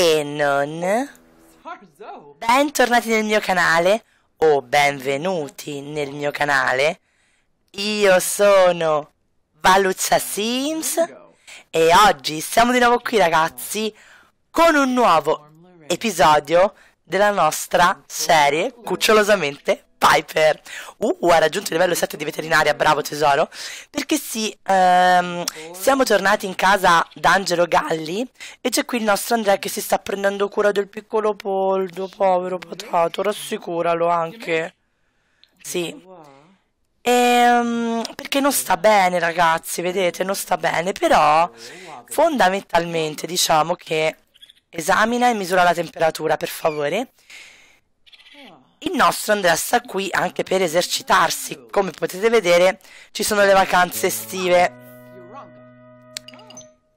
e non. Bentornati nel mio canale o benvenuti nel mio canale. Io sono Valuzza Sims e oggi siamo di nuovo qui ragazzi con un nuovo episodio della nostra serie cucciolosamente Piper. Uh, ha raggiunto il livello 7 di veterinaria, bravo tesoro. Perché sì, ehm, siamo tornati in casa d'Angelo Galli e c'è qui il nostro Andrea che si sta prendendo cura del piccolo Poldo, povero mm-hmm. patato, rassicuralo anche. Sì. Ah, ehm, perché non sta bene, ragazzi, vedete, non sta bene, però oh, fondamentalmente diciamo che esamina e misura la temperatura, per favore. Il nostro Andrea sta qui anche per esercitarsi. Come potete vedere ci sono le vacanze estive.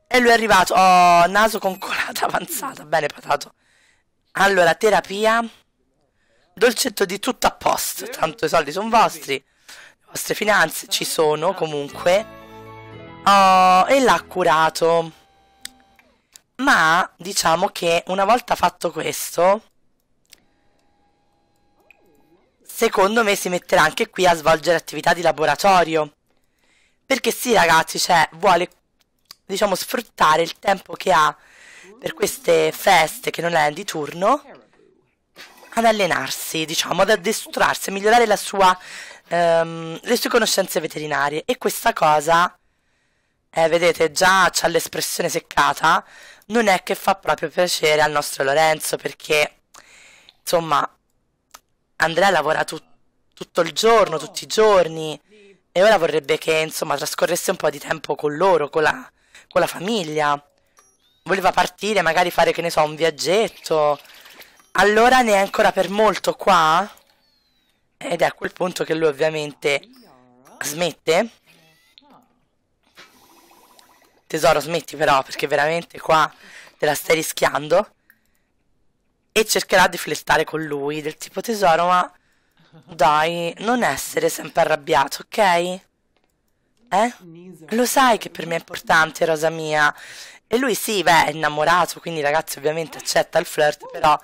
E lui è arrivato. Oh, naso con colata avanzata. Bene, patato. Allora, terapia. Dolcetto di tutto a posto. Tanto i soldi sono vostri. Le vostre finanze ci sono comunque. Oh, e l'ha curato. Ma diciamo che una volta fatto questo, secondo me si metterà anche qui a svolgere attività di laboratorio. Perché sì ragazzi, cioè, vuole diciamo sfruttare il tempo che ha per queste feste che non è di turno ad allenarsi, diciamo, ad addestrarsi, a migliorare la sua, ehm, le sue conoscenze veterinarie. E questa cosa, eh, vedete, già c'ha l'espressione seccata, non è che fa proprio piacere al nostro Lorenzo perché, insomma, Andrea lavora tut- tutto il giorno, tutti i giorni e ora vorrebbe che insomma trascorresse un po' di tempo con loro, con la, con la famiglia. Voleva partire, magari fare che ne so, un viaggetto. Allora ne è ancora per molto qua? Ed è a quel punto che lui ovviamente smette. Tesoro, smetti però, perché veramente qua te la stai rischiando e cercherà di flirtare con lui, del tipo tesoro, ma dai, non essere sempre arrabbiato, ok? Eh? Lo sai che per me è importante, Rosa mia. E lui sì, beh, è innamorato, quindi ragazzi ovviamente accetta il flirt, però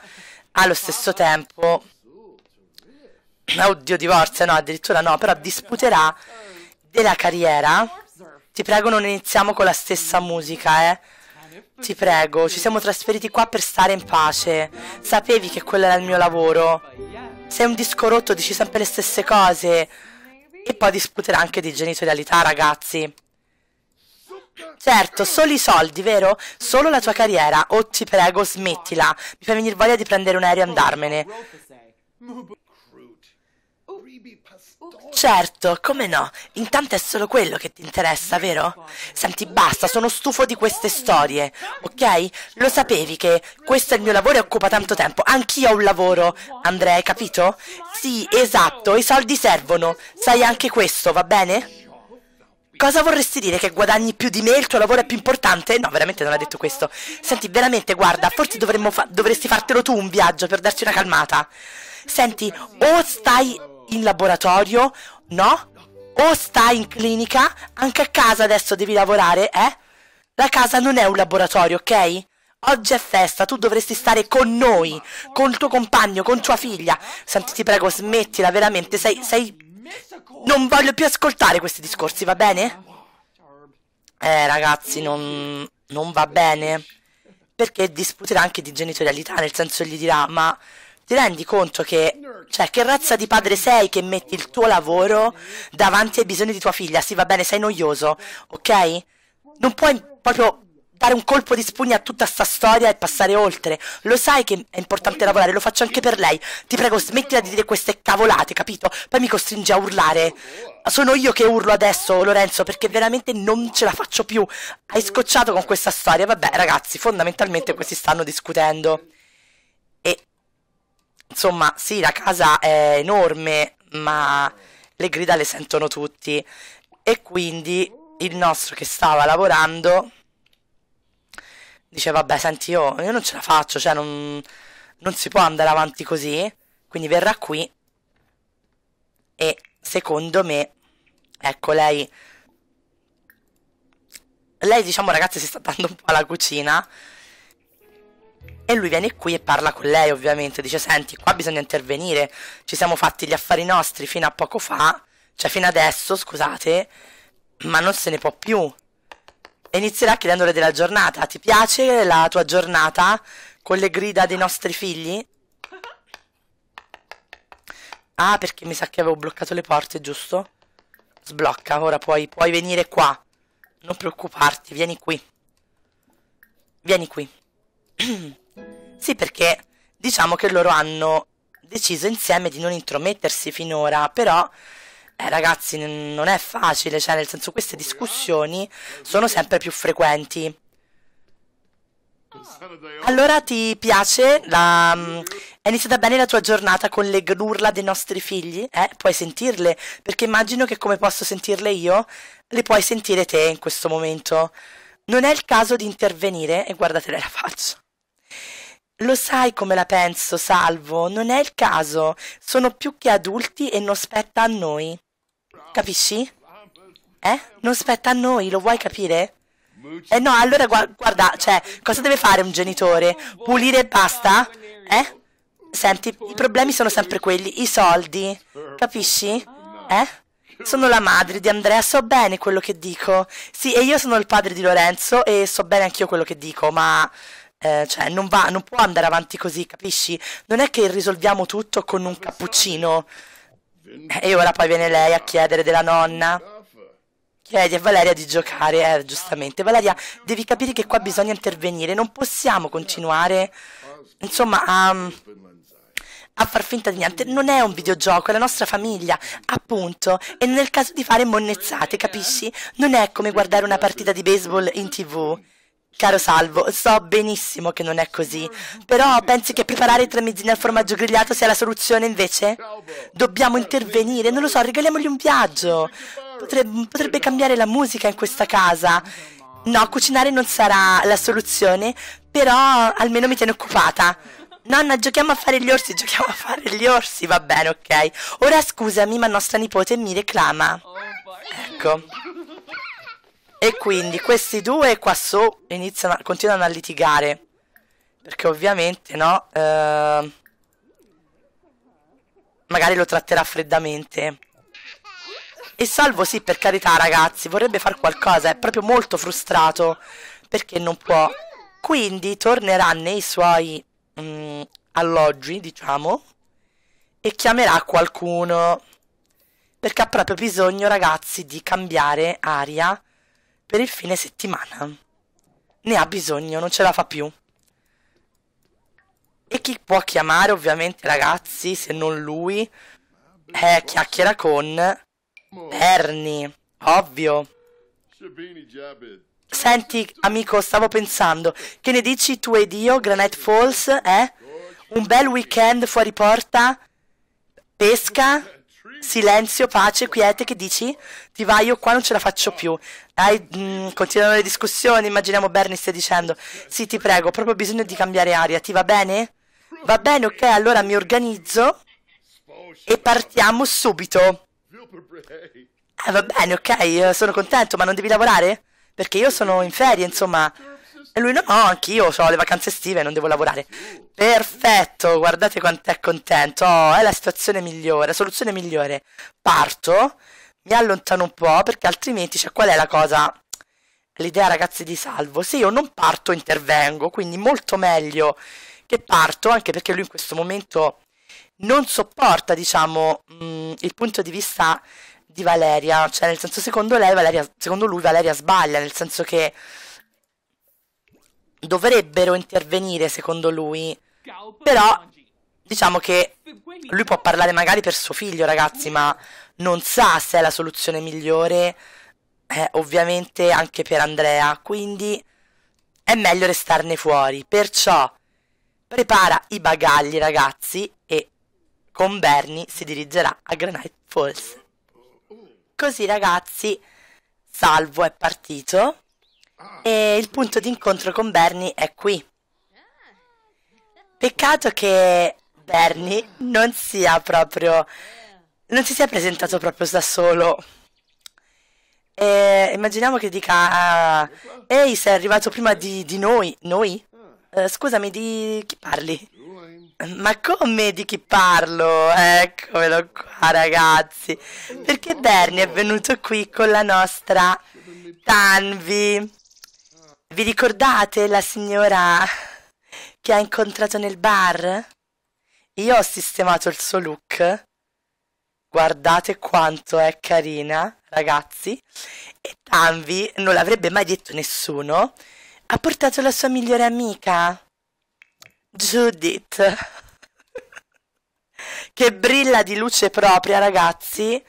allo stesso tempo... Oddio, divorzia, no, addirittura no, però disputerà della carriera. Ti prego non iniziamo con la stessa musica, eh. Ti prego, ci siamo trasferiti qua per stare in pace. Sapevi che quello era il mio lavoro. Sei un disco rotto, dici sempre le stesse cose. E poi disputerà anche di genitorialità, ragazzi. Certo, solo i soldi, vero? Solo la tua carriera. Oh, ti prego, smettila. Mi fa venire voglia di prendere un aereo e andarmene. Certo, come no? Intanto è solo quello che ti interessa, vero? Senti, basta, sono stufo di queste storie, ok? Lo sapevi che questo è il mio lavoro e occupa tanto tempo. Anch'io ho un lavoro, Andrea, hai capito? Sì, esatto, i soldi servono. Sai anche questo, va bene? Cosa vorresti dire? Che guadagni più di me? Il tuo lavoro è più importante? No, veramente non ha detto questo. Senti, veramente, guarda, forse fa dovresti fartelo tu un viaggio per darci una calmata. Senti, o stai in laboratorio, no? O stai in clinica, anche a casa adesso devi lavorare, eh? La casa non è un laboratorio, ok? Oggi è festa, tu dovresti stare con noi, con il tuo compagno, con tua figlia. Senti, ti prego, smettila, veramente, sei... sei... Non voglio più ascoltare questi discorsi, va bene? Eh, ragazzi, non... non va bene. Perché disputerà anche di genitorialità, nel senso gli dirà, ma ti rendi conto che, cioè, che razza di padre sei che metti il tuo lavoro davanti ai bisogni di tua figlia? Sì, va bene, sei noioso, ok? Non puoi proprio dare un colpo di spugna a tutta sta storia e passare oltre. Lo sai che è importante lavorare, lo faccio anche per lei. Ti prego, smettila di dire queste cavolate, capito? Poi mi costringe a urlare. Sono io che urlo adesso, Lorenzo, perché veramente non ce la faccio più. Hai scocciato con questa storia. Vabbè, ragazzi, fondamentalmente questi stanno discutendo. Insomma, sì, la casa è enorme, ma le grida le sentono tutti. E quindi il nostro che stava lavorando dice: Vabbè, senti, io, io non ce la faccio, cioè non, non si può andare avanti così. Quindi verrà qui. E secondo me, ecco, lei. Lei, diciamo, ragazzi, si sta dando un po' alla cucina e lui viene qui e parla con lei, ovviamente. Dice: Senti, qua bisogna intervenire. Ci siamo fatti gli affari nostri fino a poco fa. Cioè, fino adesso, scusate. Ma non se ne può più. E inizierà chiedendole della giornata. Ti piace la tua giornata con le grida dei nostri figli? Ah, perché mi sa che avevo bloccato le porte, giusto? Sblocca, ora puoi, puoi venire qua. Non preoccuparti, vieni qui. Vieni qui. Sì, perché diciamo che loro hanno deciso insieme di non intromettersi finora, però eh, ragazzi non è facile, cioè nel senso queste discussioni sono sempre più frequenti. Allora ti piace? La... Mm, è iniziata bene la tua giornata con le urla dei nostri figli? Eh, puoi sentirle, perché immagino che come posso sentirle io, le puoi sentire te in questo momento. Non è il caso di intervenire e guardatele la faccia. Lo sai come la penso, Salvo, non è il caso. Sono più che adulti e non spetta a noi. Capisci? Eh? Non spetta a noi, lo vuoi capire? Eh no, allora gu guarda, cioè, cosa deve fare un genitore? Pulire e basta? Eh? Senti, i problemi sono sempre quelli, i soldi. Capisci? Eh? Sono la madre di Andrea, so bene quello che dico. Sì, e io sono il padre di Lorenzo e so bene anch'io quello che dico, ma eh, cioè, non, va, non può andare avanti così, capisci? Non è che risolviamo tutto con un cappuccino. E ora poi viene lei a chiedere della nonna. Chiedi a Valeria di giocare, eh, giustamente. Valeria, devi capire che qua bisogna intervenire, non possiamo continuare, insomma, a, a far finta di niente. Non è un videogioco, è la nostra famiglia, appunto. E nel caso di fare monnezzate, capisci? Non è come guardare una partita di baseball in tv. Caro Salvo, so benissimo che non è così, però pensi che preparare i tramezzini al formaggio grigliato sia la soluzione invece? Dobbiamo intervenire, non lo so, regaliamogli un viaggio. Potrebbe, potrebbe cambiare la musica in questa casa. No, cucinare non sarà la soluzione, però almeno mi tiene occupata. Nonna, giochiamo a fare gli orsi, giochiamo a fare gli orsi, va bene, ok. Ora scusami, ma nostra nipote mi reclama. Ecco. E quindi questi due qua su iniziano, a, continuano a litigare. Perché ovviamente, no? Eh, magari lo tratterà freddamente. E Salvo sì, per carità ragazzi, vorrebbe fare qualcosa, è proprio molto frustrato perché non può. Quindi tornerà nei suoi mh, mm, alloggi, diciamo, e chiamerà qualcuno. Perché ha proprio bisogno, ragazzi, di cambiare aria per il fine settimana. Ne ha bisogno, non ce la fa più. E chi può chiamare, ovviamente, ragazzi, se non lui, Eh, chiacchiera con Bernie, ovvio. Senti, amico, stavo pensando, che ne dici tu ed io, Granite Falls, eh? Un bel weekend fuori porta? Pesca? silenzio, pace, quiete, che dici? Ti vai, io qua non ce la faccio più. Dai, mm, continuano le discussioni, immaginiamo Bernie stia dicendo, sì ti prego, ho proprio bisogno di cambiare aria, ti va bene? Va bene, ok, allora mi organizzo e partiamo subito. Eh, va bene, ok, sono contento, ma non devi lavorare? Perché io sono in ferie, insomma, e lui no, no, anch'io ho le vacanze estive, e non devo lavorare. Perfetto, guardate quanto è contento. Oh, è la situazione migliore, la soluzione migliore. Parto, mi allontano un po' perché altrimenti, cioè, qual è la cosa? L'idea, ragazzi, di salvo. Se io non parto, intervengo, quindi molto meglio che parto, anche perché lui in questo momento non sopporta, diciamo, mh, mm, il punto di vista di Valeria. Cioè, nel senso, secondo lei, Valeria, secondo lui, Valeria sbaglia, nel senso che dovrebbero intervenire secondo lui, però diciamo che lui può parlare magari per suo figlio, ragazzi, ma non sa se è la soluzione migliore, eh, ovviamente anche per Andrea, quindi è meglio restarne fuori. Perciò prepara i bagagli, ragazzi, e con Bernie si dirigerà a Granite Falls. Così, ragazzi, Salvo è partito e il punto d'incontro con Bernie è qui. Peccato che Bernie non sia proprio. non si sia presentato proprio da solo. E immaginiamo che dica: ah, Ehi, sei arrivato prima di, di noi. Noi? Eh, scusami, di chi parli? Ma come di chi parlo? Eccomelo qua, ragazzi. Perché Bernie è venuto qui con la nostra Tanvi. Vi ricordate la signora che ha incontrato nel bar? Io ho sistemato il suo look. Guardate quanto è carina, ragazzi. E Tanvi, non l'avrebbe mai detto nessuno, ha portato la sua migliore amica, Judith, che brilla di luce propria, ragazzi,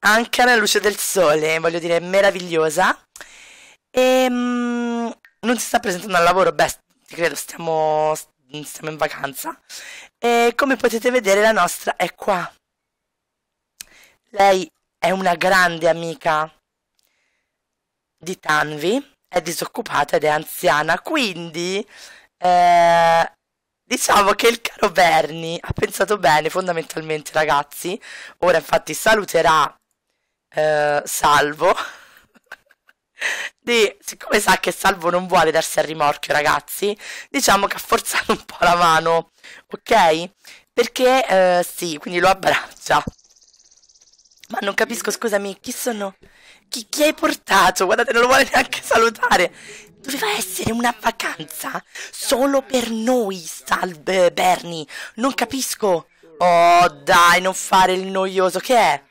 anche alla luce del sole, voglio dire, meravigliosa. Ehm non si sta presentando al lavoro, beh, ti credo stiamo, stiamo in vacanza. E come potete vedere la nostra è qua. Lei è una grande amica di Tanvi, è disoccupata ed è anziana, quindi eh, diciamo che il caro Bernie ha pensato bene fondamentalmente ragazzi, ora infatti saluterà eh, Salvo di, siccome sa che Salvo non vuole darsi al rimorchio, ragazzi, diciamo che ha forzato un po' la mano, ok? Perché eh, sì, quindi lo abbraccia. Ma non capisco, scusami, chi sono? Chi, chi hai portato? Guardate, non lo vuole neanche salutare. Doveva essere una vacanza solo per noi, salve eh, Bernie. Non capisco. Oh, dai, non fare il noioso. Che è?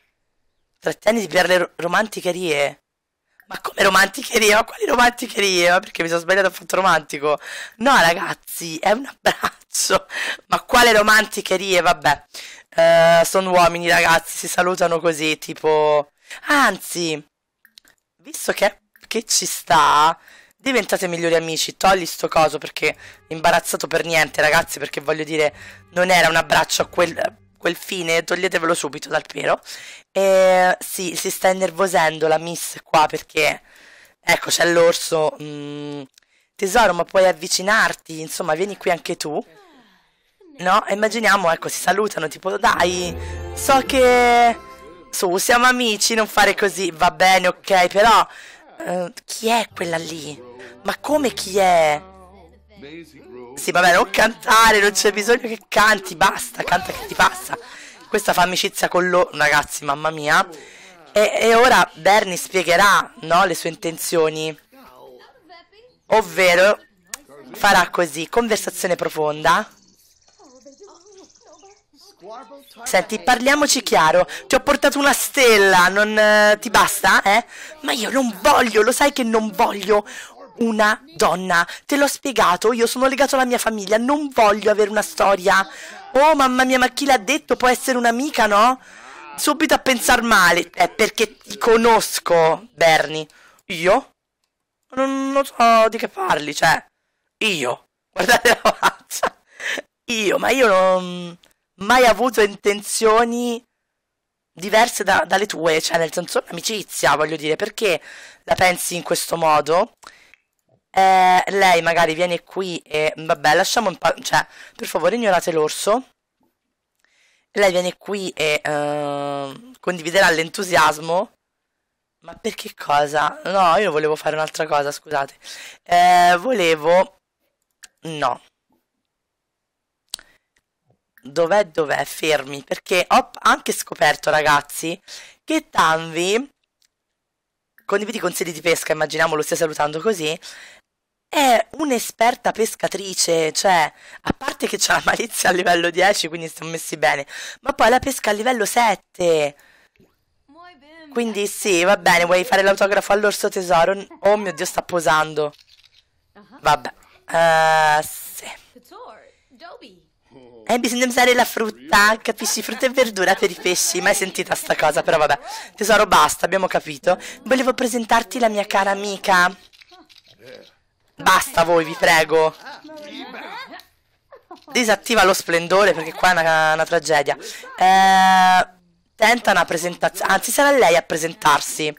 Tratteniti per le romanticherie. Ma come romanticheria? Ma quali romanticherie? Ma perché mi sono sbagliato ho fatto romantico? No, ragazzi, è un abbraccio. Ma quale romanticherie? Vabbè. Uh, eh, sono uomini, ragazzi, si salutano così, tipo... Anzi, visto che, che ci sta, diventate migliori amici, togli sto coso perché imbarazzato per niente, ragazzi, perché voglio dire, non era un abbraccio a quel quel fine, toglietevelo subito dal pelo. E sì, si sta innervosendo la miss qua perché, ecco, c'è l'orso. Mm, tesoro, ma puoi avvicinarti? Insomma, vieni qui anche tu. No? Immaginiamo, ecco, si salutano, tipo, dai, so che... Su, siamo amici, non fare così, va bene, ok, però... Uh, chi è quella lì? Ma come chi è? Sì, vabbè, non cantare, non c'è bisogno che canti, basta, canta che ti passa. Questa fa amicizia con lo... ragazzi, mamma mia. E, e ora Bernie spiegherà, no, le sue intenzioni. Ovvero, farà così, conversazione profonda. Senti, parliamoci chiaro. Ti ho portato una stella, non eh, ti basta, eh? Ma io non voglio, lo sai che non voglio una donna. Te l'ho spiegato, io sono legato alla mia famiglia, non voglio avere una storia. Oh mamma mia, ma chi l'ha detto? Può essere un'amica, no? Subito a pensare male, è perché ti conosco, Bernie. Io? Non, non so di che parli, cioè. Io. Guardate la faccia. Io, ma io non... ho Mai avuto intenzioni diverse da, dalle tue, cioè nel senso amicizia, voglio dire, perché la pensi in questo modo? eh, lei magari viene qui e vabbè, lasciamo un pace, cioè, per favore ignorate l'orso. Lei viene qui e eh, condividerà l'entusiasmo. Ma per che cosa? No, io volevo fare un'altra cosa, scusate. Eh, volevo... No. Dov'è, dov'è? Fermi, perché ho anche scoperto, ragazzi, che Tanvi condividi consigli di pesca, immaginiamo lo stia salutando così, è un'esperta pescatrice, cioè, a parte che c'è la malizia a livello 10, quindi stiamo messi bene, ma poi la pesca a livello 7. Quindi sì, va bene, vuoi fare l'autografo all'orso tesoro? Oh mio Dio, sta posando. Uh-huh. Vabbè. Uh, sì. E eh, bisogna usare la frutta, capisci? Frutta e verdura per i pesci. Mai sentita sta cosa, però vabbè. Tesoro, basta, abbiamo capito. Volevo presentarti la mia cara amica. Basta voi, vi prego. Disattiva lo splendore perché qua è una, una tragedia. Eh, tenta una presentazione. Anzi, sarà lei a presentarsi.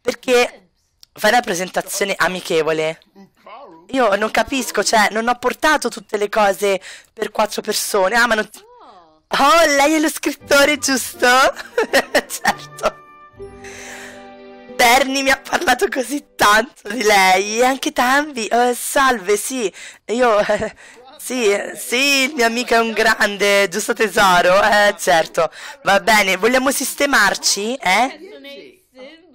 Perché fai una presentazione amichevole. Io non capisco, cioè, non ho portato tutte le cose per quattro persone. Ah, ma non... Oh, lei è lo scrittore, giusto? certo. Bernie mi ha parlato così tanto di lei, e anche Tanvi. Eh, salve, sì, io... Eh, sì, sì, il mio amico è un grande, giusto tesoro? Eh, certo. Va bene, vogliamo sistemarci? Eh?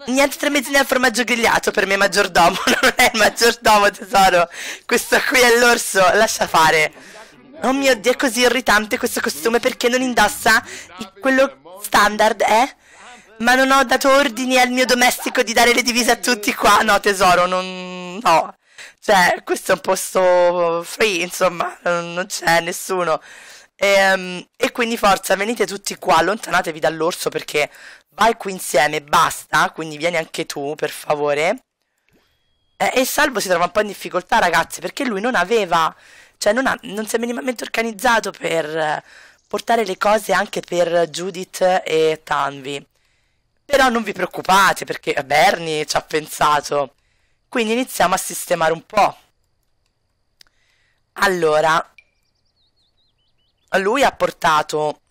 Niente tre tramezzini al formaggio grigliato per me maggiordomo, non è il maggiordomo tesoro. Questo qui è l'orso, lascia fare. Oh mio Dio, è così irritante questo costume perché non indossa quello standard, eh? Ma non ho dato ordini al mio domestico di dare le divise a tutti qua. No, tesoro, non. No. Cioè, questo è un posto free, insomma, non c'è nessuno. E, um, e, quindi forza, venite tutti qua, allontanatevi dall'orso perché vai qui insieme, basta, quindi vieni anche tu, per favore. E, eh, e Salvo si trova un po' in difficoltà, ragazzi, perché lui non aveva, cioè non, ha, non si è minimamente organizzato per eh, portare le cose anche per Judith e Tanvi. Però non vi preoccupate perché Bernie ci ha pensato. Quindi iniziamo a sistemare un po'. Allora, lui ha portato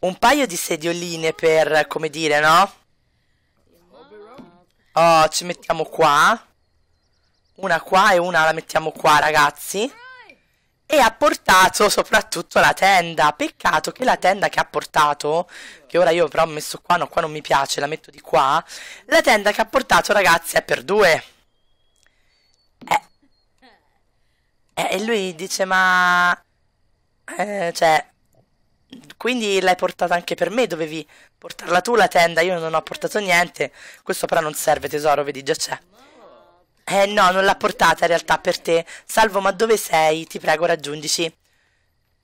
un paio di sedioline per, come dire, no? Oh, ci mettiamo qua. Una qua e una la mettiamo qua, ragazzi e ha portato soprattutto la tenda. Peccato che la tenda che ha portato, che ora io però ho messo qua, no, qua non mi piace, la metto di qua. La tenda che ha portato, ragazzi, è per due. Eh. eh e lui dice, ma... Eh, cioè... Quindi l'hai portata anche per me, dovevi portarla tu la tenda, io non ho portato niente. Questo però non serve tesoro, vedi già c'è. Eh no, non l'ha portata in realtà per te. Salvo, ma dove sei? Ti prego, raggiungici.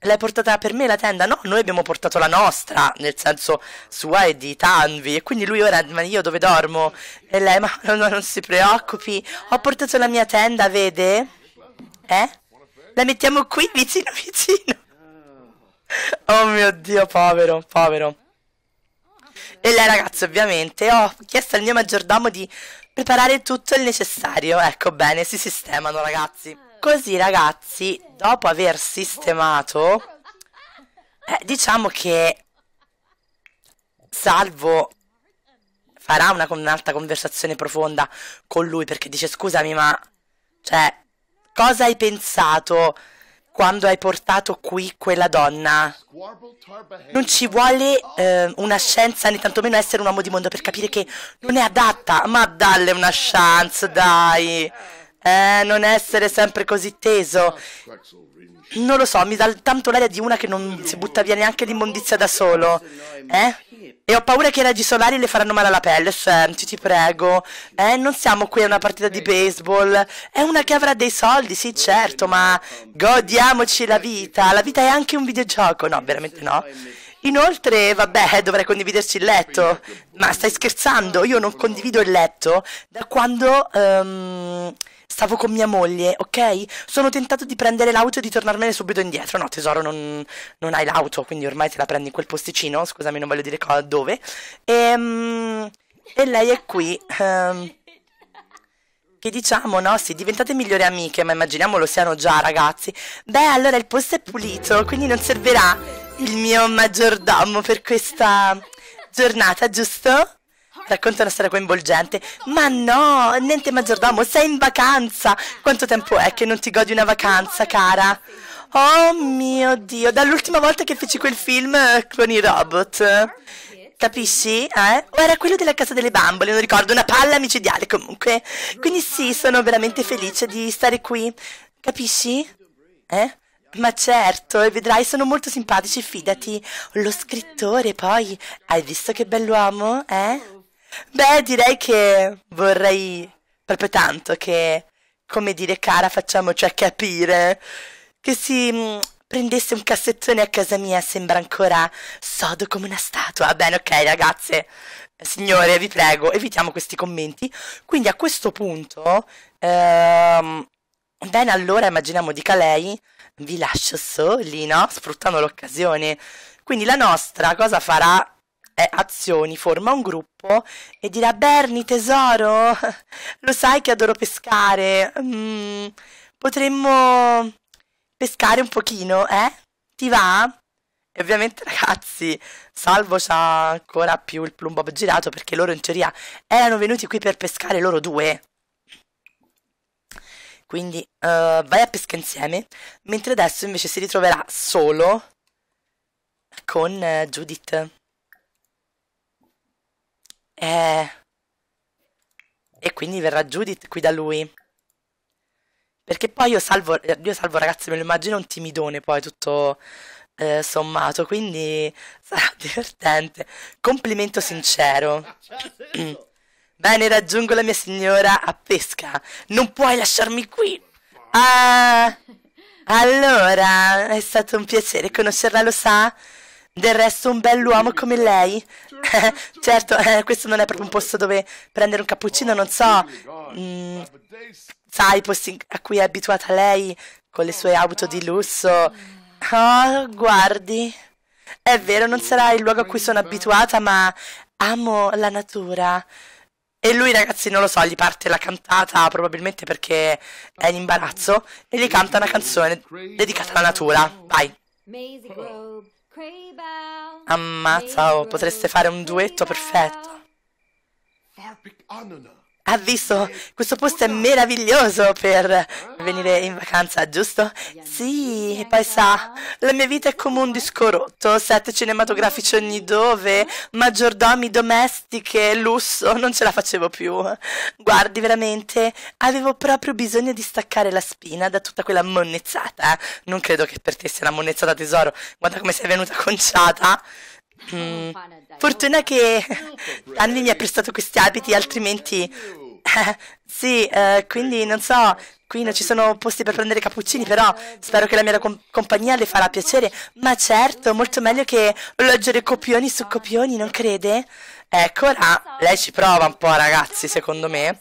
L'hai portata per me la tenda? No, noi abbiamo portato la nostra, nel senso sua e di Tanvi. E quindi lui ora, ma io dove dormo? E lei, ma no, no, non si preoccupi. Ho portato la mia tenda, vede? Eh? La mettiamo qui, vicino, vicino. Oh mio Dio, povero, povero. E lei, ragazzi, ovviamente, oh, ho chiesto al mio maggiordomo di preparare tutto il necessario. Ecco bene, si sistemano ragazzi. Così ragazzi, dopo aver sistemato, eh, diciamo che Salvo farà una, un'altra conversazione profonda con lui perché dice scusami ma, cioè, cosa hai pensato? quando hai portato qui quella donna. Non ci vuole eh, una scienza né tantomeno essere un uomo di mondo per capire che non è adatta. Ma dalle una chance, dai. Eh, non essere sempre così teso. Non lo so, mi dà tanto l'aria di una che non si butta via neanche l'immondizia da solo. Eh? E ho paura che i raggi solari le faranno male alla pelle, senti, ti prego. Eh, non siamo qui a una partita di baseball. È una che avrà dei soldi, sì, certo, ma godiamoci la vita. La vita è anche un videogioco. No, veramente no. Inoltre, vabbè, dovrei condividerci il letto. Ma stai scherzando? Io non condivido il letto da quando... Um, Stavo con mia moglie, ok? Sono tentato di prendere l'auto e di tornarmene subito indietro. No, tesoro, non, non hai l'auto, quindi ormai te la prendi in quel posticino. Scusami, non voglio dire cosa, dove. E, um, e lei è qui. Um, che diciamo, no, sì, diventate migliori amiche, ma immaginiamo lo siano già, ragazzi. Beh, allora il posto è pulito, quindi non servirà il mio maggiordomo per questa giornata, giusto? racconta una storia coinvolgente. Ma no, niente maggiordomo, sei in vacanza. Quanto tempo è che non ti godi una vacanza, cara? Oh mio Dio, dall'ultima volta che feci quel film eh, con i robot. Capisci? Eh? O era quello della casa delle bambole, non ricordo, una palla micidiale comunque. Quindi sì, sono veramente felice di stare qui. Capisci? Eh? Ma certo, e vedrai, sono molto simpatici, fidati. Lo scrittore, poi. Hai visto che bell'uomo, eh? Beh, direi che vorrei proprio tanto che, come dire cara, facciamo cioè capire, che si mh, mm, prendesse un cassettone a casa mia, sembra ancora sodo come una statua. bene, ok ragazze, signore, vi prego, evitiamo questi commenti. Quindi a questo punto, ehm, bene allora, immaginiamo di lei, vi lascio soli, no? Sfruttando l'occasione. Quindi la nostra cosa farà? eh, azioni forma un gruppo e dirà Bernie tesoro, lo sai che adoro pescare, mm, potremmo pescare un pochino, eh? Ti va? E ovviamente ragazzi, Salvo c'ha ancora più il plumbo girato perché loro in teoria erano venuti qui per pescare loro due. Quindi uh, vai a pesca insieme, mentre adesso invece si ritroverà solo con uh, Judith. Eh... E quindi verrà Judith qui da lui. Perché poi io salvo, io salvo ragazzi, me lo immagino un timidone poi tutto eh, sommato, quindi sarà divertente. Complimento sincero. Ah, Bene, raggiungo la mia signora a pesca. Non puoi lasciarmi qui. Ah, allora, è stato un piacere conoscerla, lo sa? Del resto un bell'uomo come lei certo, eh, questo non è proprio un posto dove prendere un cappuccino, non so, mh, mm, sai, i posti a cui è abituata lei con le sue auto di lusso. Oh, guardi. È vero, non sarà il luogo a cui sono abituata, ma amo la natura. E lui, ragazzi, non lo so, gli parte la cantata probabilmente perché è in imbarazzo e gli canta una canzone dedicata alla natura. Vai. Ammazza, oh, potreste fare un duetto perfetto. no, no ha visto, questo posto è meraviglioso per venire in vacanza, giusto? Sì, e poi sa, la mia vita è come un disco rotto, set cinematografici ogni dove, maggiordomi domestiche, lusso, non ce la facevo più. Guardi, veramente, avevo proprio bisogno di staccare la spina da tutta quella monnezzata. Non credo che per te sia una monnezzata tesoro, guarda come sei venuta conciata. Mm. Fortuna che Anni mi ha prestato questi abiti, altrimenti... sì, eh, quindi non so, qui non ci sono posti per prendere cappuccini, però spero che la mia com compagnia le farà piacere. Ma certo, molto meglio che leggere copioni su copioni, non crede? Eccola, lei ci prova un po', ragazzi, secondo me.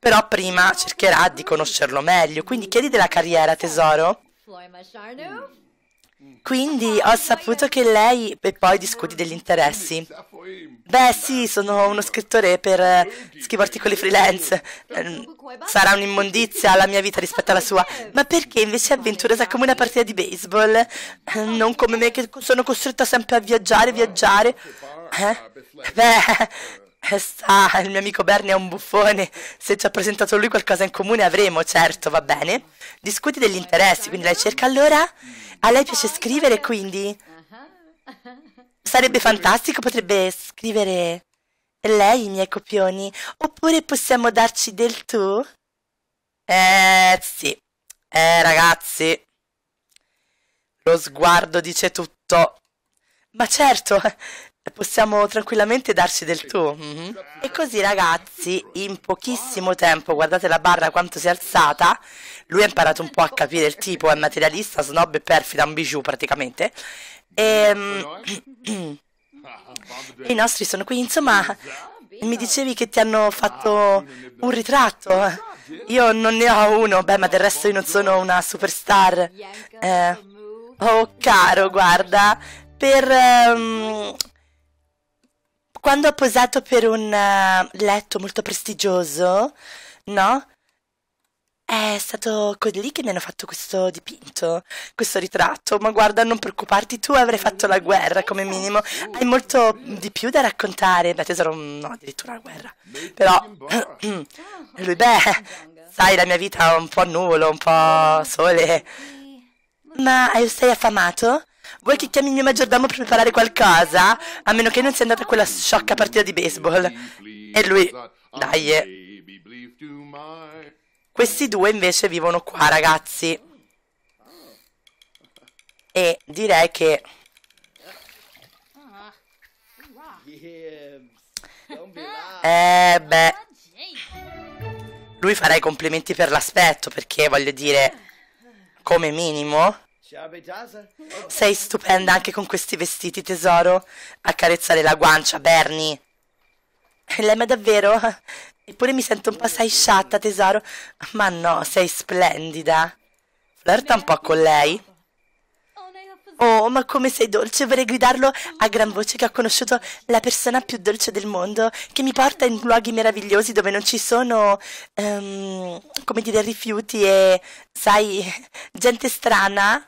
Però prima cercherà di conoscerlo meglio, quindi chiedi della carriera, tesoro. Quindi ho saputo che lei e poi discuti degli interessi. Beh sì, sono uno scrittore per eh, scrivo articoli freelance. Ehm, sarà un'immondizia la mia vita rispetto alla sua, ma perché invece è avventurosa come una partita di baseball? Eh, non come me che sono costretta sempre a viaggiare, viaggiare. Eh? Beh, eh, sa, il mio amico Bernie è un buffone. Se ci ha presentato lui qualcosa in comune avremo, certo, va bene. Discuti degli interessi, quindi lei cerca allora. A lei piace scrivere, quindi? Sarebbe fantastico, potrebbe scrivere lei i miei copioni. Oppure possiamo darci del tu? Eh, sì. Eh, ragazzi. Lo sguardo dice tutto. Ma certo, possiamo tranquillamente darci del tu. Mm-hmm. E così ragazzi, in pochissimo tempo, guardate la barra quanto si è alzata, lui ha imparato un po' a capire il tipo, è materialista, snob e perfida, un bijou praticamente. E... Ehm, eh. ah, I nostri sono qui, insomma, ah, mi dicevi che ti hanno fatto ah, un ritratto. Io non ne ho uno, beh, ma del resto io non sono una superstar. Eh... Oh, caro, guarda, per, um, quando ho posato per un uh, letto molto prestigioso, no? È stato lì che mi hanno fatto questo dipinto, questo ritratto. Ma guarda, non preoccuparti, tu avrai fatto la guerra come minimo. Hai molto di più da raccontare. Beh, tesoro, no, addirittura la guerra. Però, lui, beh, sai, la mia vita è un po' nuvolo, un po' sole. Ma sei affamato? Vuoi che chiami mio maggiordomo per preparare qualcosa? A meno che non sia andata a quella sciocca partita di baseball. E lui, dai. Questi due invece vivono qua, ragazzi. E direi che... Eh beh... Lui farà i complimenti per l'aspetto, perché voglio dire... Come minimo... Sei stupenda anche con questi vestiti, tesoro. Accarezzare la guancia, Bernie. Lei ma davvero? Eppure mi sento un po' assai sciatta, tesoro. Ma no, sei splendida. Flirta un po' con lei. Oh, ma come sei dolce, vorrei gridarlo a gran voce che ho conosciuto la persona più dolce del mondo, che mi porta in luoghi meravigliosi dove non ci sono, um, come dire, rifiuti e, sai, gente strana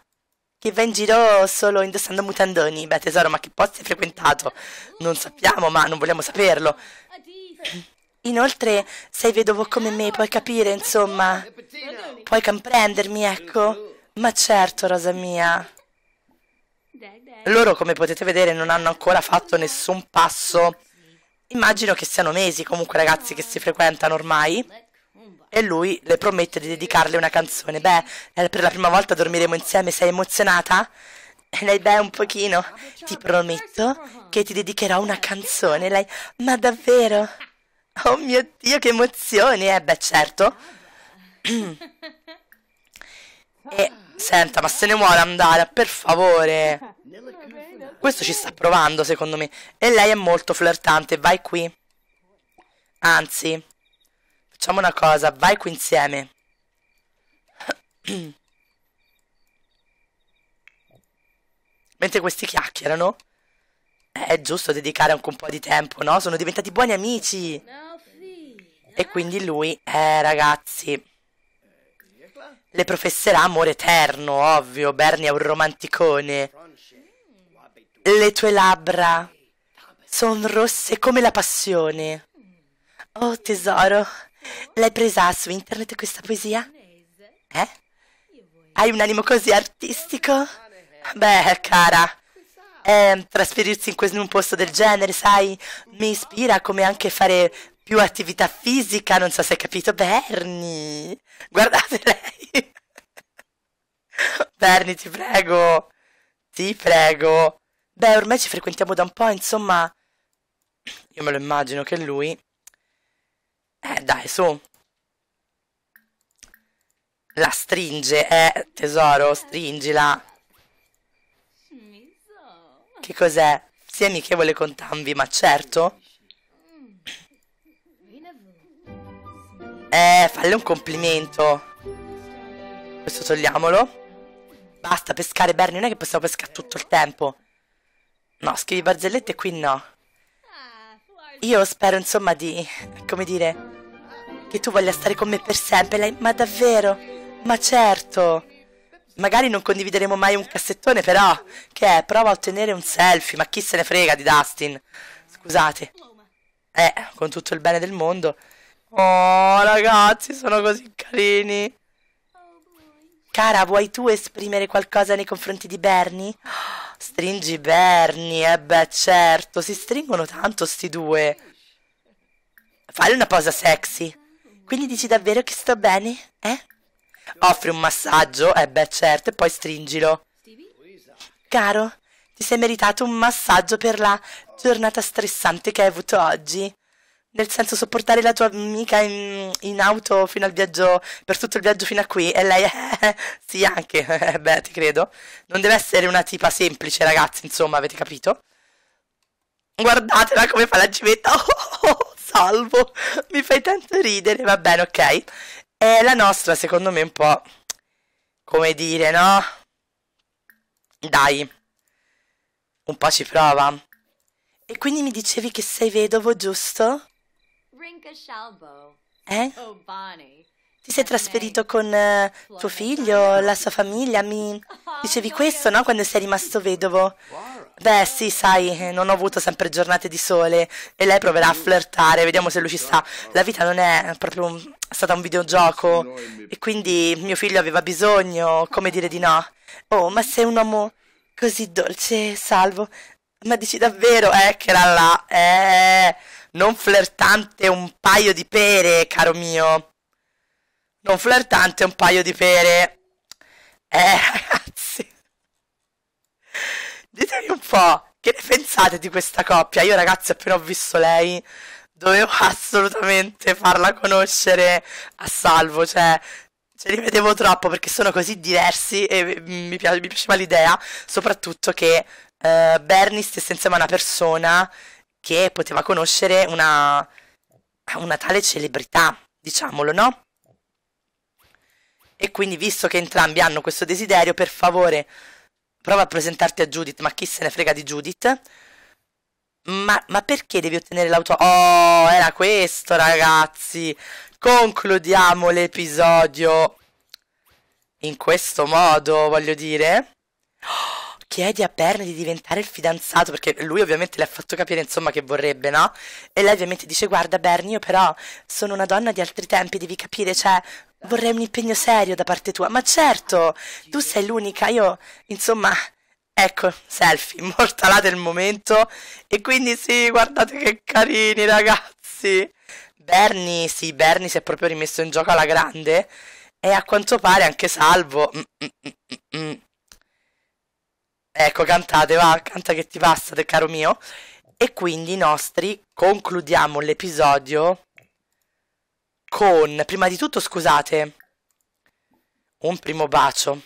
che va in giro solo indossando mutandoni. Beh, tesoro, ma che posto hai frequentato? Non sappiamo, ma non vogliamo saperlo. Inoltre, sei vedovo come me, puoi capire, insomma. Puoi comprendermi, ecco. Ma certo, rosa mia. Loro, come potete vedere, non hanno ancora fatto nessun passo. Immagino che siano mesi, comunque, ragazzi, che si frequentano ormai e lui le promette di dedicarle una canzone. Beh, eh, per la prima volta dormiremo insieme, sei emozionata? E lei, beh, un pochino. Ti prometto che ti dedicherò una canzone. lei, ma davvero? Oh mio Dio, che emozione! Eh, beh, certo. e, senta, ma se ne vuole andare, per favore. Questo ci sta provando, secondo me. E lei è molto flirtante, vai qui. Anzi, Facciamo una cosa, vai qui insieme. Mentre questi chiacchierano, è giusto dedicare anche un po' di tempo, no? Sono diventati buoni amici. E quindi lui, eh ragazzi, le professerà amore eterno, ovvio. Bernie è un romanticone. Le tue labbra sono rosse come la passione. Oh tesoro, L'hai presa su internet questa poesia? Eh? Hai un animo così artistico? Beh, cara, eh, trasferirsi in un posto del genere, sai, mi ispira come anche fare più attività fisica, non so se hai capito, Bernie. Guardate lei. Bernie, ti prego. Ti prego. Beh, ormai ci frequentiamo da un po', insomma. Io me lo immagino che lui eh dai, su. La stringe, eh, tesoro, stringila. Che cos'è? Si è amichevole con Tambi, ma certo. Eh, falle un complimento. Questo togliamolo. Basta pescare, Bernie, non è che possiamo pescare tutto il tempo. No, scrivi barzellette qui no. Io spero, insomma, di... come dire che tu voglia stare con me per sempre. Lei, ma davvero? Ma certo. Magari non condivideremo mai un cassettone, però. Che è? Prova a ottenere un selfie. Ma chi se ne frega di Dustin? Scusate. Eh, con tutto il bene del mondo. Oh, ragazzi, sono così carini. Cara, vuoi tu esprimere qualcosa nei confronti di Bernie? stringi Bernie, eh beh, certo, si stringono tanto sti due. Fai una posa sexy. Quindi dici davvero che sto bene? Eh? Offri un massaggio? Eh beh certo, e poi stringilo. Caro, ti sei meritato un massaggio per la giornata stressante che hai avuto oggi. Nel senso, sopportare la tua amica in, in auto fino al viaggio, per tutto il viaggio fino a qui, e lei, eh, sì, anche, eh, beh, ti credo. Non deve essere una tipa semplice, ragazzi, insomma, avete capito? Guardatela come fa la civetta. Oh, oh, oh salvo. Mi fai tanto ridere, va bene, ok. È la nostra, secondo me, un po'... Come dire, no? Dai. Un po' ci prova. E quindi mi dicevi che sei vedovo, giusto? Shalbo. Eh? Oh, Ti sei trasferito con eh, tuo figlio, la sua famiglia, mi... Oh, dicevi questo, no? Quando sei rimasto vedovo. Beh, sì, sai, eh, non ho avuto sempre giornate di sole e lei proverà a mm. flirtare, vediamo se lui ci sta. La vita non è proprio stata un videogioco e quindi mio figlio aveva bisogno, come dire di no? Oh, ma sei un uomo così dolce e salvo. Ma dici davvero, eh, che era là, eh, non flirtante un paio di pere, caro mio. Non flirtante un paio di pere. Eh. ditemi un po', che ne pensate di questa coppia? Io ragazzi appena ho visto lei dovevo assolutamente farla conoscere a salvo, cioè ce li vedevo troppo perché sono così diversi e mi, piace, mi piaceva l'idea, soprattutto che eh, Bernie stesse insieme a una persona che poteva conoscere una, una tale celebrità, diciamolo, no? E quindi visto che entrambi hanno questo desiderio, per favore prova a presentarti a Judith, ma chi se ne frega di Judith? Ma, ma perché devi ottenere l'auto? Oh, era questo, ragazzi! Concludiamo l'episodio in questo modo, voglio dire. chiedi a Bern di diventare il fidanzato, perché lui ovviamente le ha fatto capire, insomma, che vorrebbe, no? E lei ovviamente dice, guarda Bernie, io però sono una donna di altri tempi, devi capire, cioè, vorrei un impegno serio da parte tua. Ma certo, tu sei l'unica, io, insomma, ecco, selfie, immortalate il momento. E quindi sì, guardate che carini ragazzi. Bernie, sì, Bernie si è proprio rimesso in gioco alla grande. E a quanto pare anche salvo. Mm, mm, mm, mm, mm. ecco, cantate, va, canta che ti passa, caro mio. E quindi nostri concludiamo l'episodio con, prima di tutto, scusate, un primo bacio.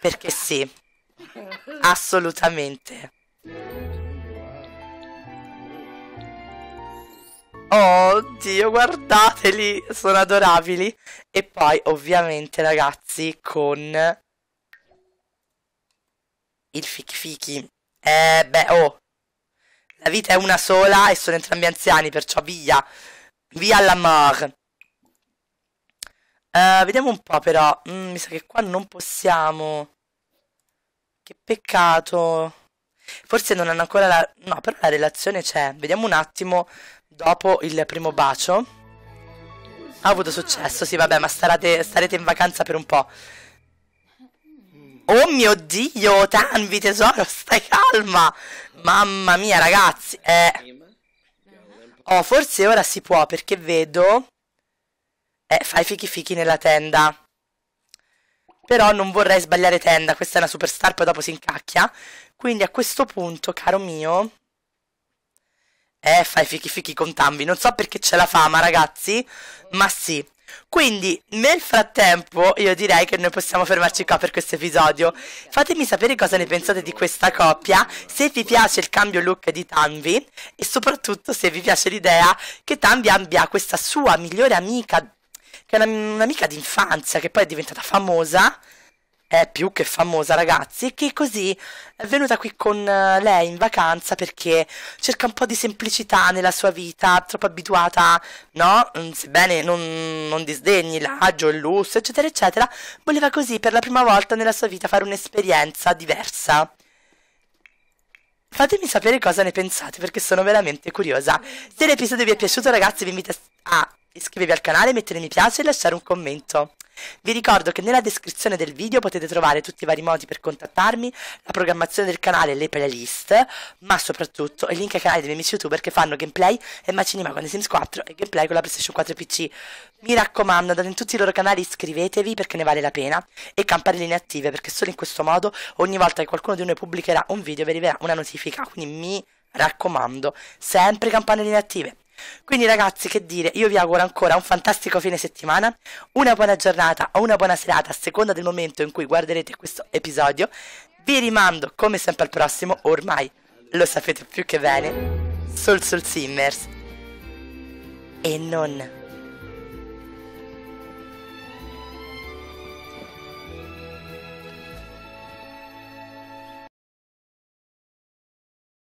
Perché sì, assolutamente. Oh Dio, guardateli, sono adorabili. E poi, ovviamente, ragazzi, con il fichi Eh, beh, oh. La vita è una sola e sono entrambi anziani, perciò via. Via la mar. Uh, eh, vediamo un po' però. Mm, mi sa che qua non possiamo. Che peccato. Forse non hanno ancora la... No, però la relazione c'è. Vediamo un attimo dopo il primo bacio. Ha avuto successo, sì, vabbè, ma starate, starete in vacanza per un po'. Oh mio Dio, Tanvi tesoro, stai calma! Mamma mia, ragazzi, eh... Oh, forse ora si può perché vedo... Eh, fai fichi fichi nella tenda. Però non vorrei sbagliare tenda, questa è una superstar, poi dopo si incacchia. Quindi a questo punto, caro mio... Eh, fai fichi fichi con Tambi. Non so perché ce la fa, ma ragazzi... Ma sì, quindi, nel frattempo, io direi che noi possiamo fermarci qua per questo episodio. Fatemi sapere cosa ne pensate di questa coppia, se vi piace il cambio look di Tanvi e soprattutto se vi piace l'idea che Tanvi abbia questa sua migliore amica, che è un'amica d'infanzia che poi è diventata famosa, è più che famosa, ragazzi, che così è venuta qui con eh, lei in vacanza perché cerca un po' di semplicità nella sua vita, troppo abituata, no? Mm, sebbene non, non disdegni l'agio, il lusso, eccetera, eccetera, voleva così per la prima volta nella sua vita fare un'esperienza diversa. Fatemi sapere cosa ne pensate perché sono veramente curiosa. Se l'episodio vi è piaciuto ragazzi vi invito a iscrivervi al canale, mettere mi piace e lasciare un commento. Vi ricordo che nella descrizione del video potete trovare tutti i vari modi per contattarmi, la programmazione del canale e le playlist, ma soprattutto il link ai canali dei miei amici youtuber che fanno gameplay e macinima con i Sims 4 e gameplay con la PlayStation 4 e PC. Mi raccomando, andate in tutti i loro canali, iscrivetevi perché ne vale la pena e campanelline attive perché solo in questo modo ogni volta che qualcuno di noi pubblicherà un video vi arriverà una notifica, quindi mi raccomando, sempre campanelline attive. Quindi ragazzi, che dire, io vi auguro ancora un fantastico fine settimana, una buona giornata o una buona serata a seconda del momento in cui guarderete questo episodio. Vi rimando come sempre al prossimo, ormai lo sapete più che bene, Soul Soul Simmers. E non...